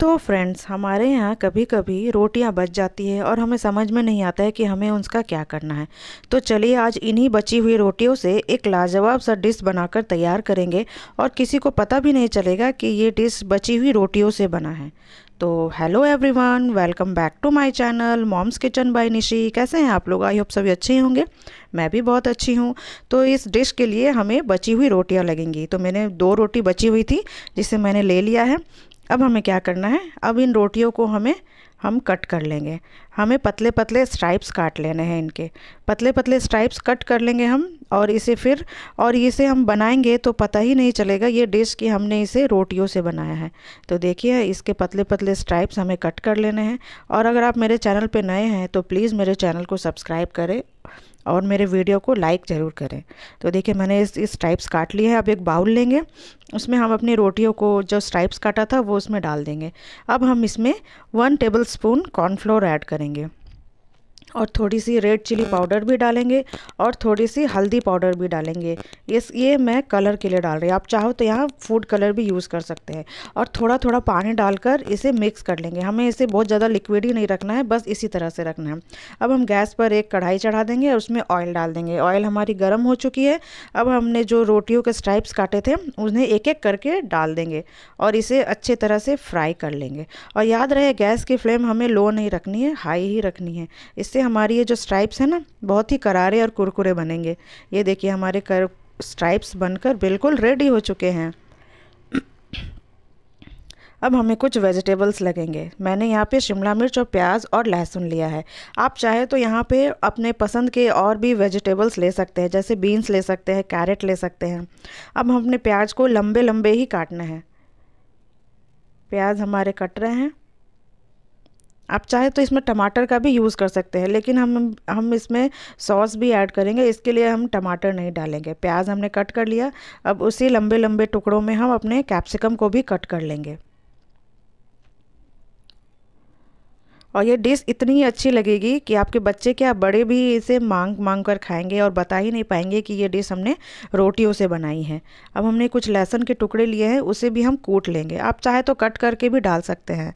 तो फ्रेंड्स हमारे यहाँ कभी कभी रोटियाँ बच जाती है और हमें समझ में नहीं आता है कि हमें उसका क्या करना है तो चलिए आज इन्हीं बची हुई रोटियों से एक लाजवाब सा डिश बनाकर तैयार करेंगे और किसी को पता भी नहीं चलेगा कि ये डिश बची हुई रोटियों से बना है तो hello everyone welcome back to my channel mom's kitchen by Nishi कैसे हैं आप लोग आई होप सभी अच्छे होंगे मैं भी बहुत अच्छी हूँ तो इस डिश के लिए हमें बची हुई रोटियाँ लगेंगी तो मैंने दो रोटी बची हुई थी जिसे मैंने ले लिया है अब हमें क्या करना है अब इन रोटियों को हमें हम कट कर लेंगे हमें पतले पतले स्ट्राइप्स काट लेने हैं इनके पतले पतले स्ट्राइप्स कट कर लेंगे हम और इसे फिर और इसे हम बनाएंगे तो पता ही नहीं चलेगा ये डिश कि हमने इसे रोटियों से बनाया है तो देखिए इसके पतले पतले स्ट्राइप्स हमें कट कर लेने हैं और अगर आप मेरे चैनल पर नए हैं तो प्लीज़ मेरे चैनल को सब्सक्राइब करें और मेरे वीडियो को लाइक ज़रूर करें तो देखिए मैंने इस इस स्ट्राइप्स काट लिए हैं अब एक बाउल लेंगे उसमें हम अपनी रोटियों को जो स्ट्राइप्स काटा था वो उसमें डाल देंगे अब हम इसमें one tablespoon cornflour add करेंगे और थोड़ी सी रेड चिली पाउडर भी डालेंगे और थोड़ी सी हल्दी पाउडर भी डालेंगे ये ये मैं कलर के लिए डाल रही हूँ आप चाहो तो यहाँ फूड कलर भी यूज़ कर सकते हैं और थोड़ा थोड़ा पानी डालकर इसे मिक्स कर लेंगे हमें इसे बहुत ज़्यादा लिक्विड ही नहीं रखना है बस इसी तरह से रखना है अब हम गैस पर एक कढ़ाई चढ़ा देंगे और उसमें ऑयल डाल देंगे ऑयल हमारी गर्म हो चुकी है अब हमने जो रोटियों के स्ट्राइप्स काटे थे उन्हें एक एक करके डाल देंगे और इसे अच्छे तरह से फ्राई कर लेंगे और याद रहे गैस की फ्लेम हमें लो नहीं रखनी है हाई ही रखनी है इससे हमारी ये जो स्ट्राइप्स हैं ना बहुत ही करारे और कुरकुरे बनेंगे ये देखिए हमारे कर स्ट्राइप्स बनकर बिल्कुल रेडी हो चुके हैं अब हमें कुछ वेजिटेबल्स लगेंगे मैंने यहाँ पे शिमला मिर्च और प्याज और लहसुन लिया है आप चाहे तो यहाँ पे अपने पसंद के और भी वेजिटेबल्स ले सकते हैं जैसे बीन्स ले सकते हैं कैरेट ले सकते हैं अब हमने प्याज को लंबे लंबे ही काटना है प्याज हमारे कट रहे हैं आप चाहे तो इसमें टमाटर का भी यूज़ कर सकते हैं लेकिन हम हम इसमें सॉस भी ऐड करेंगे इसके लिए हम टमाटर नहीं डालेंगे प्याज हमने कट कर लिया अब उसी लंबे लंबे टुकड़ों में हम अपने कैप्सिकम को भी कट कर लेंगे और ये डिश इतनी ही अच्छी लगेगी कि आपके बच्चे क्या बड़े भी इसे मांग मांग कर खाएंगे और बता ही नहीं पाएंगे कि ये डिश हमने रोटियों से बनाई है अब हमने कुछ लहसुन के टुकड़े लिए हैं उसे भी हम कूट लेंगे आप चाहे तो कट करके भी डाल सकते हैं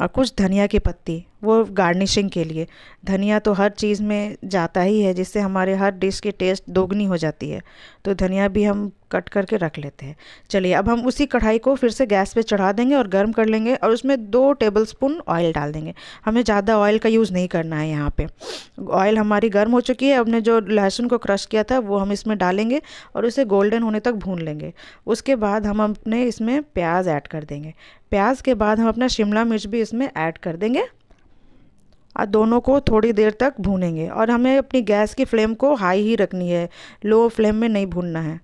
और कुछ धनिया के पत्ते वो गार्निशिंग के लिए धनिया तो हर चीज़ में जाता ही है जिससे हमारे हर डिश की टेस्ट दोगुनी हो जाती है तो धनिया भी हम कट करके रख लेते हैं चलिए अब हम उसी कढ़ाई को फिर से गैस पे चढ़ा देंगे और गर्म कर लेंगे और उसमें दो टेबलस्पून ऑयल डाल देंगे हमें ज़्यादा ऑयल का यूज़ नहीं करना है यहाँ पर ऑयल हमारी गर्म हो चुकी है हमने जो लहसुन को क्रश किया था वो हम इसमें डालेंगे और उसे गोल्डन होने तक भून लेंगे उसके बाद हम अपने इसमें प्याज ऐड कर देंगे प्याज के बाद हम अपना शिमला मिर्च भी इसमें ऐड कर देंगे और दोनों को थोड़ी देर तक भूनेंगे और हमें अपनी गैस की फ्लेम को हाई ही रखनी है लो फ्लेम में नहीं भूनना है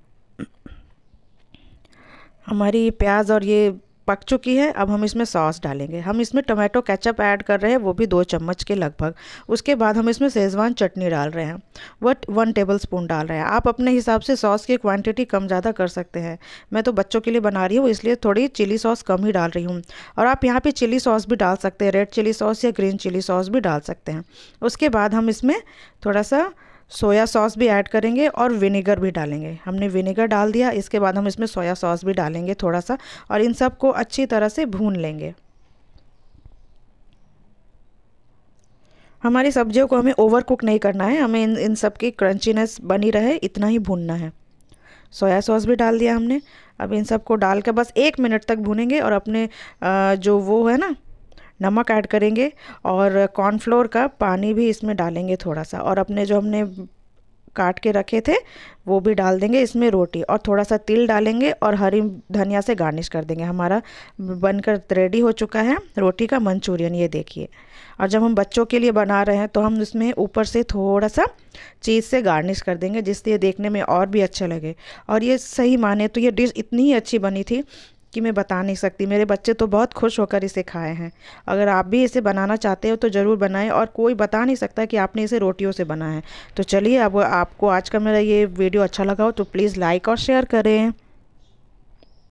हमारी प्याज और ये पक चुकी है अब हम इसमें सॉस डालेंगे हम इसमें टोमेटो केचप ऐड कर रहे हैं वो भी दो चम्मच के लगभग उसके बाद हम इसमें सेज़वान चटनी डाल रहे हैं वट वन टेबल स्पून डाल रहे हैं आप अपने हिसाब से सॉस की क्वांटिटी कम ज़्यादा कर सकते हैं मैं तो बच्चों के लिए बना रही हूँ इसलिए थोड़ी चिली सॉस कम ही डाल रही हूँ और आप यहाँ पर चिली सॉस भी डाल सकते हैं रेड चिली सॉस या ग्रीन चिली सॉस भी डाल सकते हैं उसके बाद हम इसमें थोड़ा सा सोया सॉस भी ऐड करेंगे और विनेगर भी डालेंगे हमने विनेगर डाल दिया इसके बाद हम इसमें सोया सॉस भी डालेंगे थोड़ा सा और इन सब को अच्छी तरह से भून लेंगे हमारी सब्जियों को हमें ओवर कुक नहीं करना है हमें इन इन सब की क्रंचीनेस बनी रहे इतना ही भूनना है सोया सॉस भी डाल दिया हमने अब इन सबको डाल के बस एक मिनट तक भूनेंगे और अपने जो वो है ना नमक ऐड करेंगे और कॉर्नफ्लोर का पानी भी इसमें डालेंगे थोड़ा सा और अपने जो हमने काट के रखे थे वो भी डाल देंगे इसमें रोटी और थोड़ा सा तिल डालेंगे और हरी धनिया से गार्निश कर देंगे हमारा बनकर रेडी हो चुका है रोटी का मंचूरियन ये देखिए और जब हम बच्चों के लिए बना रहे हैं तो हम उसमें ऊपर से थोड़ा सा चीज़ से गार्निश कर देंगे जिससे ये देखने में और भी अच्छा लगे और ये सही माने तो ये डिश इतनी ही अच्छी बनी थी कि मैं बता नहीं सकती मेरे बच्चे तो बहुत खुश होकर इसे खाए हैं अगर आप भी इसे बनाना चाहते हो तो ज़रूर बनाएं और कोई बता नहीं सकता कि आपने इसे रोटियों से बनाया है तो चलिए अब आपको आज का मेरा ये वीडियो अच्छा लगा हो तो प्लीज़ लाइक और शेयर करें